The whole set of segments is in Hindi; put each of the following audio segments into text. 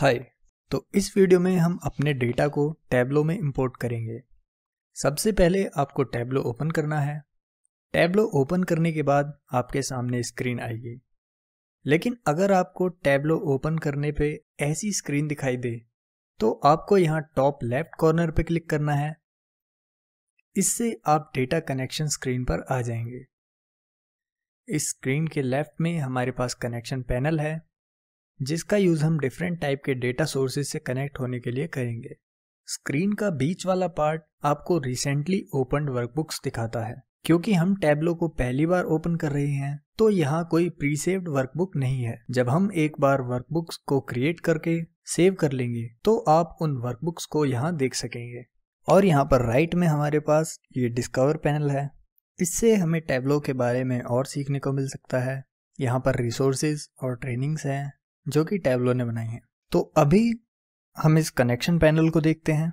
हाय तो इस वीडियो में हम अपने डेटा को टैबलो में इंपोर्ट करेंगे सबसे पहले आपको टैबलो ओपन करना है टैबलो ओपन करने के बाद आपके सामने स्क्रीन आएगी लेकिन अगर आपको टैबलो ओपन करने पे ऐसी स्क्रीन दिखाई दे तो आपको यहाँ टॉप लेफ्ट कॉर्नर पे क्लिक करना है इससे आप डेटा कनेक्शन स्क्रीन पर आ जाएंगे इस स्क्रीन के लेफ्ट में हमारे पास कनेक्शन पैनल है जिसका यूज़ हम डिफरेंट टाइप के डेटा सोर्सेज से कनेक्ट होने के लिए करेंगे स्क्रीन का बीच वाला पार्ट आपको रिसेंटली ओपन वर्कबुक्स दिखाता है क्योंकि हम टैबलो को पहली बार ओपन कर रहे हैं तो यहाँ कोई प्रीसेव्ड वर्कबुक नहीं है जब हम एक बार वर्कबुक्स को क्रिएट करके सेव कर लेंगे तो आप उन वर्कबुक्स को यहाँ देख सकेंगे और यहाँ पर राइट में हमारे पास ये डिस्कवर पैनल है इससे हमें टैबलो के बारे में और सीखने को मिल सकता है यहाँ पर रिसोर्सेज और ट्रेनिंग्स हैं जो कि टैबलो ने बनाई है तो अभी हम इस कनेक्शन पैनल को देखते हैं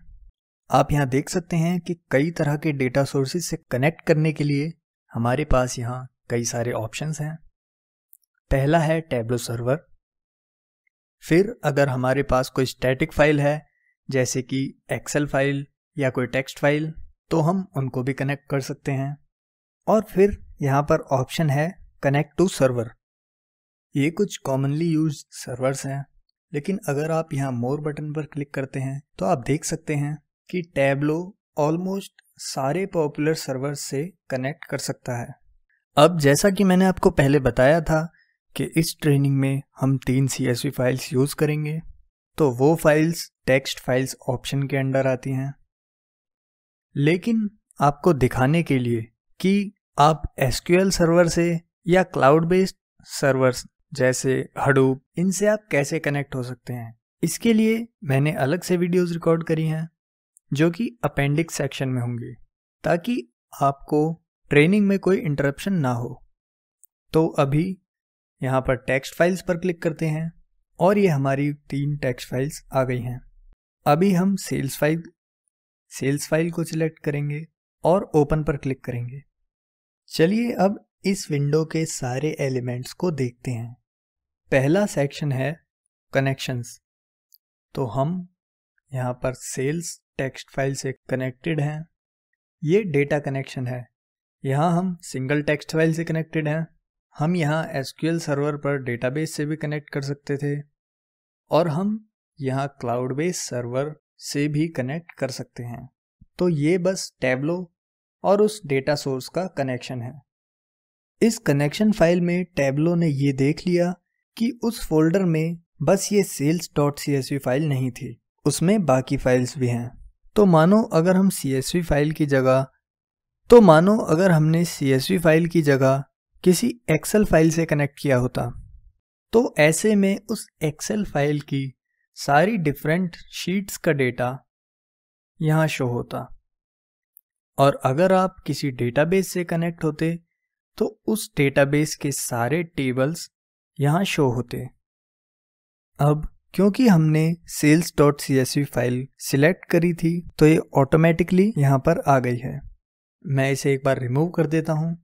आप यहाँ देख सकते हैं कि कई तरह के डेटा सोर्सेज से कनेक्ट करने के लिए हमारे पास यहाँ कई सारे ऑप्शंस हैं पहला है टैबलो सर्वर फिर अगर हमारे पास कोई स्टैटिक फाइल है जैसे कि एक्सेल फाइल या कोई टेक्स्ट फाइल तो हम उनको भी कनेक्ट कर सकते हैं और फिर यहाँ पर ऑप्शन है कनेक्ट टू सर्वर ये कुछ कॉमनली यूज सर्वर्स हैं लेकिन अगर आप यहाँ मोर बटन पर क्लिक करते हैं तो आप देख सकते हैं कि टैबलो ऑलमोस्ट सारे पॉपुलर सर्वर्स से कनेक्ट कर सकता है अब जैसा कि मैंने आपको पहले बताया था कि इस ट्रेनिंग में हम तीन सी फाइल्स यूज़ करेंगे तो वो फाइल्स टेक्स्ट फाइल्स ऑप्शन के अंडर आती हैं लेकिन आपको दिखाने के लिए कि आप एल सर्वर से या क्लाउड बेस्ड सर्वर्स जैसे हडूप इनसे आप कैसे कनेक्ट हो सकते हैं इसके लिए मैंने अलग से वीडियोस रिकॉर्ड करी हैं जो कि अपेंडिक्स सेक्शन में होंगी ताकि आपको ट्रेनिंग में कोई इंटरप्शन ना हो तो अभी यहाँ पर टेक्स्ट फाइल्स पर क्लिक करते हैं और ये हमारी तीन टेक्स्ट फाइल्स आ गई हैं अभी हम सेल्स फाइल सेल्स फाइल को सिलेक्ट करेंगे और ओपन पर क्लिक करेंगे चलिए अब इस विंडो के सारे एलिमेंट्स को देखते हैं पहला सेक्शन है कनेक्शंस तो हम यहाँ पर सेल्स टेक्स्ट फाइल से कनेक्टेड हैं ये डेटा कनेक्शन है यहाँ हम सिंगल टेक्स्ट फाइल से कनेक्टेड हैं हम यहाँ एस सर्वर पर डेटाबेस से भी कनेक्ट कर सकते थे और हम यहाँ क्लाउड बेस सर्वर से भी कनेक्ट कर सकते हैं तो ये बस टैबलो और उस डेटा सोर्स का कनेक्शन है इस कनेक्शन फाइल में टैबलो ने ये देख लिया कि उस फोल्डर में बस ये सेल्स डॉट सी फाइल नहीं थी उसमें बाकी फाइल्स भी हैं तो मानो अगर हम सी फाइल की जगह तो मानो अगर हमने सी फाइल की जगह किसी एक्सेल फाइल से कनेक्ट किया होता तो ऐसे में उस एक्सेल फाइल की सारी डिफरेंट शीट्स का डेटा यहाँ शो होता और अगर आप किसी डेटाबेस से कनेक्ट होते तो उस डेटाबेस के सारे टेबल्स यहाँ शो होते अब क्योंकि हमने sales dot C file select करी थी तो ये ऑटोमेटिकली यहाँ पर आ गई है मैं इसे एक बार रिमूव कर देता हूँ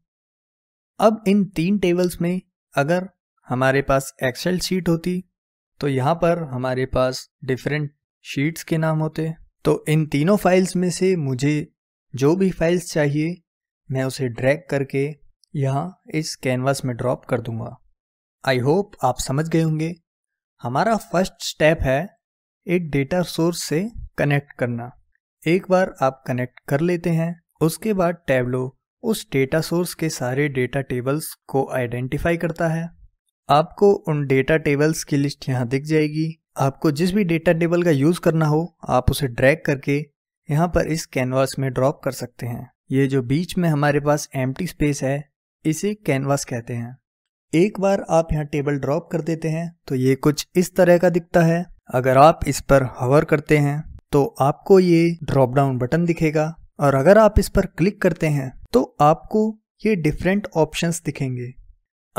अब इन तीन टेबल्स में अगर हमारे पास एक्सेल शीट होती तो यहाँ पर हमारे पास डिफरेंट शीट्स के नाम होते तो इन तीनों फाइल्स में से मुझे जो भी फाइल्स चाहिए मैं उसे ड्रैग करके यहाँ इस कैनवास में ड्रॉप कर दूंगा आई होप आप समझ गए होंगे हमारा फर्स्ट स्टेप है एक डेटा सोर्स से कनेक्ट करना एक बार आप कनेक्ट कर लेते हैं उसके बाद टैबलो उस डेटा सोर्स के सारे डेटा टेबल्स को आइडेंटिफाई करता है आपको उन डेटा टेबल्स की लिस्ट यहाँ दिख जाएगी आपको जिस भी डेटा टेबल का यूज़ करना हो आप उसे ड्रैग करके यहाँ पर इस कैनवास में ड्रॉप कर सकते हैं ये जो बीच में हमारे पास एम्प्टी स्पेस है इसे कैनवास कहते हैं एक बार आप यहाँ टेबल ड्रॉप कर देते हैं तो ये कुछ इस तरह का दिखता है अगर आप इस पर हवर करते हैं तो आपको ये ड्रॉप डाउन बटन दिखेगा और अगर आप इस पर क्लिक करते हैं तो आपको ये डिफरेंट ऑप्शंस दिखेंगे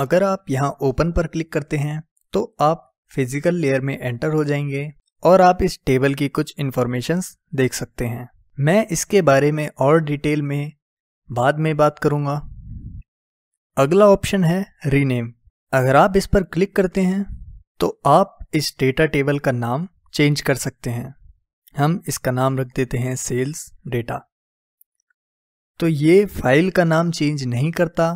अगर आप यहाँ ओपन पर क्लिक करते हैं तो आप फिजिकल लेयर में एंटर हो जाएंगे और आप इस टेबल की कुछ इन्फॉर्मेशन देख सकते हैं मैं इसके बारे में और डिटेल में बाद में बात करूंगा अगला ऑप्शन है रीनेम अगर आप इस पर क्लिक करते हैं तो आप इस डेटा टेबल का नाम चेंज कर सकते हैं हम इसका नाम रख देते हैं सेल्स डेटा तो ये फाइल का नाम चेंज नहीं करता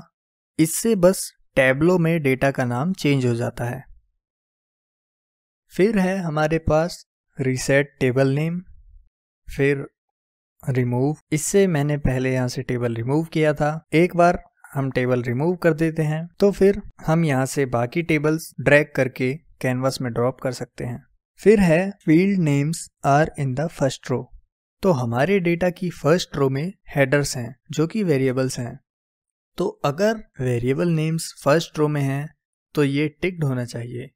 इससे बस टैबलो में डेटा का नाम चेंज हो जाता है फिर है हमारे पास रीसेट टेबल नेम फिर रिमूव इससे मैंने पहले यहां से टेबल रिमूव किया था एक बार हम टेबल रिमूव कर देते हैं तो फिर हम यहाँ से बाकी टेबल्स ड्रैग करके कैनवास में ड्रॉप कर सकते हैं फिर है field names are in the first row तो हमारे डेटा की फर्स्ट रो में हेडर्स हैं जो कि वेरिएबल्स हैं तो अगर वेरिएबल नेम्स फर्स्ट रो में हैं तो ये टिक्ड होना चाहिए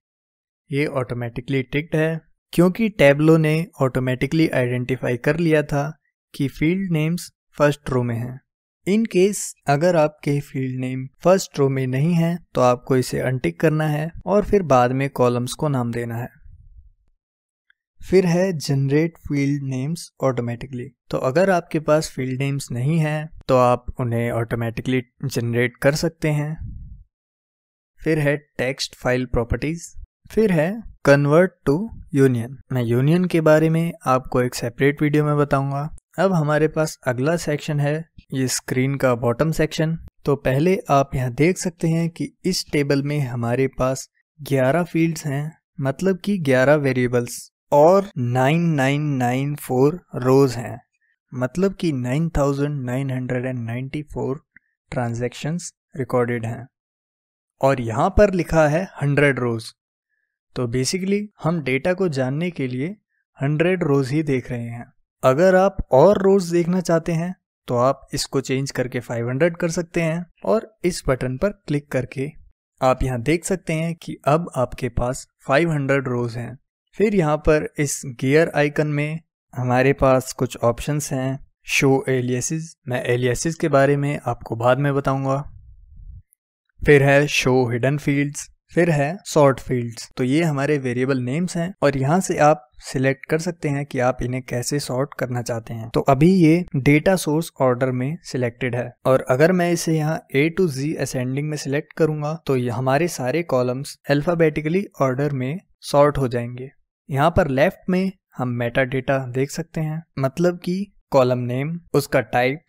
ये ऑटोमेटिकली टिक्ड है क्योंकि टेबलो ने ऑटोमेटिकली आइडेंटिफाई कर लिया था कि फील्ड नेम्स फर्स्ट रो में हैं इन केस अगर आपके फील्ड नेम फर्स्ट रो में नहीं है तो आपको इसे अनटिक करना है और फिर बाद में कॉलम्स को नाम देना है फिर है जनरेट फील्ड नेम्स ऑटोमेटिकली तो अगर आपके पास फील्ड नेम्स नहीं है तो आप उन्हें ऑटोमेटिकली जनरेट कर सकते हैं फिर है टेक्स्ट फाइल प्रॉपर्टीज फिर है कन्वर्ट टू यूनियन मैं यूनियन के बारे में आपको एक सेपरेट वीडियो में बताऊंगा अब हमारे पास अगला सेक्शन है ये स्क्रीन का बॉटम सेक्शन तो पहले आप यहाँ देख सकते हैं कि इस टेबल में हमारे पास 11 फील्ड्स हैं मतलब कि 11 वेरिएबल्स और 9994 रोज हैं मतलब कि 9994 ट्रांजैक्शंस रिकॉर्डेड हैं और यहाँ पर लिखा है 100 रोज तो बेसिकली हम डेटा को जानने के लिए 100 रोज ही देख रहे हैं अगर आप और रोज देखना चाहते हैं तो आप इसको चेंज करके 500 कर सकते हैं और इस बटन पर क्लिक करके आप यहाँ देख सकते हैं कि अब आपके पास 500 रोज हैं फिर यहां पर इस गियर आइकन में हमारे पास कुछ ऑप्शंस हैं शो एलियसेस मैं एलियसिस के बारे में आपको बाद में बताऊंगा फिर है शो हिडन फील्ड्स फिर है सॉर्ट फील्ड्स तो ये हमारे वेरिएबल नेम्स हैं और यहाँ से आप सिलेक्ट कर सकते हैं कि आप इन्हें कैसे सॉर्ट करना चाहते हैं तो अभी ये डेटा सोर्स ऑर्डर में सिलेक्टेड है और अगर मैं इसे यहाँ ए टू जी असेंडिंग में सिलेक्ट करूंगा तो हमारे सारे कॉलम्स अल्फाबेटिकली ऑर्डर में सॉर्ट हो जाएंगे यहाँ पर लेफ्ट में हम मेटा डेटा देख सकते हैं मतलब कि कॉलम नेम उसका टाइप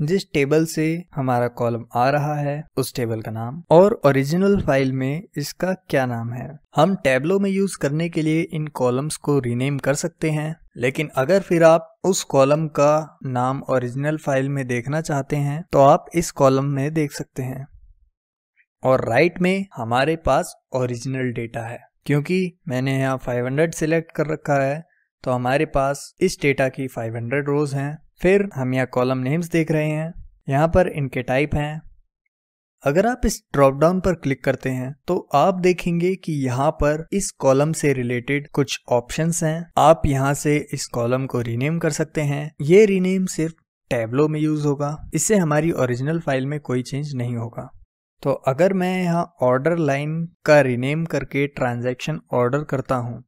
जिस टेबल से हमारा कॉलम आ रहा है उस टेबल का नाम और ओरिजिनल फाइल में इसका क्या नाम है हम टेबलो में यूज करने के लिए इन कॉलम्स को रीनेम कर सकते हैं लेकिन अगर फिर आप उस कॉलम का नाम ओरिजिनल फाइल में देखना चाहते हैं तो आप इस कॉलम में देख सकते हैं और राइट में हमारे पास ओरिजिनल डेटा है क्योंकि मैंने यहाँ 500 सिलेक्ट कर रखा है तो हमारे पास इस डेटा की 500 रोज हैं फिर हम यहाँ कॉलम नेम्स देख रहे हैं यहाँ पर इनके टाइप हैं अगर आप इस ड्रॉप डाउन पर क्लिक करते हैं तो आप देखेंगे कि यहाँ पर इस कॉलम से रिलेटेड कुछ ऑप्शंस हैं आप यहाँ से इस कॉलम को रीनेम कर सकते हैं ये रीनेम सिर्फ टैबलो में यूज होगा इससे हमारी ओरिजिनल फाइल में कोई चेंज नहीं होगा तो अगर मैं यहाँ ऑर्डर लाइन का रीनेम करके ट्रांजैक्शन ऑर्डर करता हूँ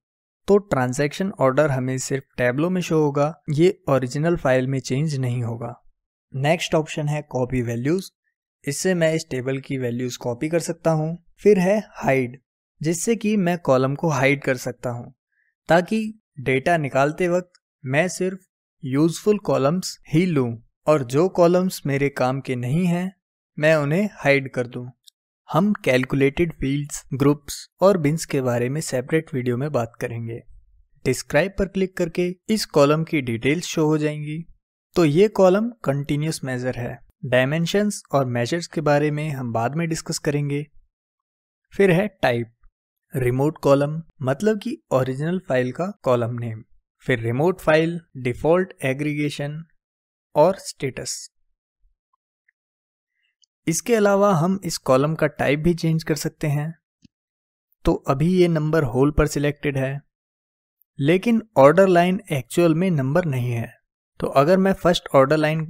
तो ट्रांजैक्शन ऑर्डर हमें सिर्फ टैबलो में शो होगा ये ओरिजिनल फाइल में चेंज नहीं होगा नेक्स्ट ऑप्शन है कॉपी वैल्यूज इससे मैं इस टेबल की वैल्यूज कॉपी कर सकता हूँ फिर है हाइड जिससे कि मैं कॉलम को हाइड कर सकता हूँ ताकि डेटा निकालते वक्त मैं सिर्फ यूजफुल कॉलम्स ही लूँ और जो कॉलम्स मेरे काम के नहीं हैं मैं उन्हें हाइड कर दूँ हम कैलकुलेटेड फील्ड्स ग्रुप्स और बिन्स के बारे में सेपरेट वीडियो में बात करेंगे डिस्क्राइब पर क्लिक करके इस कॉलम की डिटेल्स शो हो जाएंगी तो ये कॉलम कंटिन्यूस मेजर है डायमेंशंस और मेजर्स के बारे में हम बाद में डिस्कस करेंगे फिर है टाइप रिमोट कॉलम मतलब कि ओरिजिनल फाइल का कॉलम नेम फिर रिमोट फाइल डिफॉल्ट एग्रीगेशन और स्टेटस इसके अलावा हम इस कॉलम का टाइप भी चेंज कर सकते हैं तो अभी ये नंबर होल पर सिलेक्टेड है लेकिन ऑर्डर लाइन एक्चुअल में नंबर नहीं है तो अगर मैं फर्स्ट ऑर्डर लाइन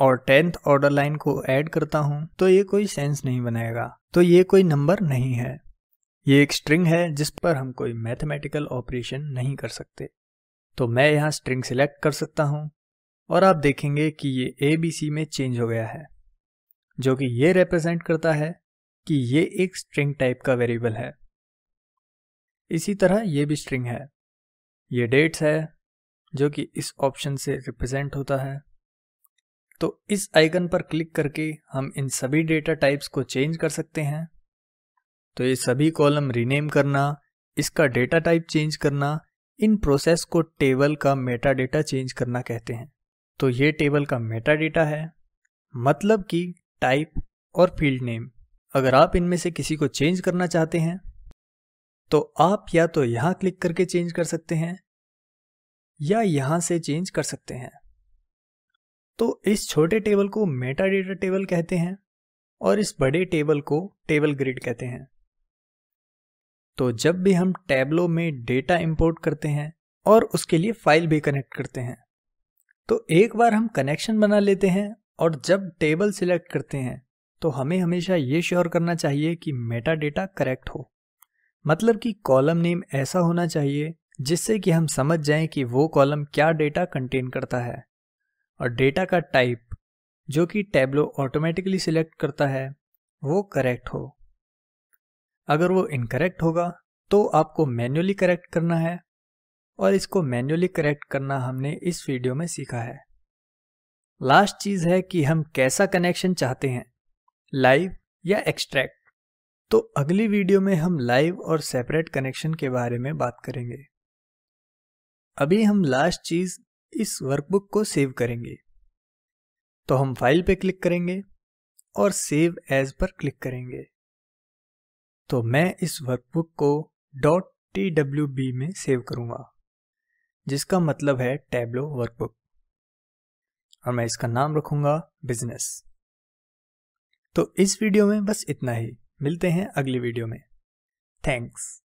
और टेंथ ऑर्डर लाइन को ऐड करता हूं तो ये कोई सेंस नहीं बनाएगा तो ये कोई नंबर नहीं है ये एक स्ट्रिंग है जिस पर हम कोई मैथमेटिकल ऑपरेशन नहीं कर सकते तो मैं यहाँ स्ट्रिंग सिलेक्ट कर सकता हूँ और आप देखेंगे कि ये ए बी सी में चेंज हो गया है जो कि ये रिप्रेजेंट करता है कि ये एक स्ट्रिंग टाइप का वेरिएबल है इसी तरह ये भी स्ट्रिंग है ये डेट्स है जो कि इस ऑप्शन से रिप्रेजेंट होता है तो इस आइकन पर क्लिक करके हम इन सभी डेटा टाइप्स को चेंज कर सकते हैं तो ये सभी कॉलम रीनेम करना इसका डेटा टाइप चेंज करना इन प्रोसेस को टेबल का मेटा डेटा चेंज करना कहते हैं तो ये टेबल का मेटा डेटा है मतलब कि टाइप और फील्ड नेम अगर आप इनमें से किसी को चेंज करना चाहते हैं तो आप या तो यहां क्लिक करके चेंज कर सकते हैं या यहां से चेंज कर सकते हैं तो इस छोटे टेबल को मेटा डेटा टेबल कहते हैं और इस बड़े टेबल को टेबल ग्रिड कहते हैं तो जब भी हम टेबलों में डेटा इंपोर्ट करते हैं और उसके लिए फाइल भी कनेक्ट करते हैं तो एक बार हम कनेक्शन बना लेते हैं और जब टेबल सिलेक्ट करते हैं तो हमें हमेशा ये श्योर करना चाहिए कि मेटा डेटा करेक्ट हो मतलब कि कॉलम नेम ऐसा होना चाहिए जिससे कि हम समझ जाएं कि वो कॉलम क्या डेटा कंटेन करता है और डेटा का टाइप जो कि टेबलो ऑटोमेटिकली सिलेक्ट करता है वो करेक्ट हो अगर वो इनकरेक्ट होगा तो आपको मैन्युअली करेक्ट करना है और इसको मैन्युअली करेक्ट करना हमने इस वीडियो में सीखा है लास्ट चीज है कि हम कैसा कनेक्शन चाहते हैं लाइव या एक्सट्रैक्ट तो अगली वीडियो में हम लाइव और सेपरेट कनेक्शन के बारे में बात करेंगे अभी हम लास्ट चीज इस वर्कबुक को सेव करेंगे तो हम फाइल पे क्लिक करेंगे और सेव एज पर क्लिक करेंगे तो मैं इस वर्कबुक को डॉट टी में सेव करूंगा जिसका मतलब है टैबलो वर्कबुक और मैं इसका नाम रखूंगा बिजनेस तो इस वीडियो में बस इतना ही मिलते हैं अगली वीडियो में थैंक्स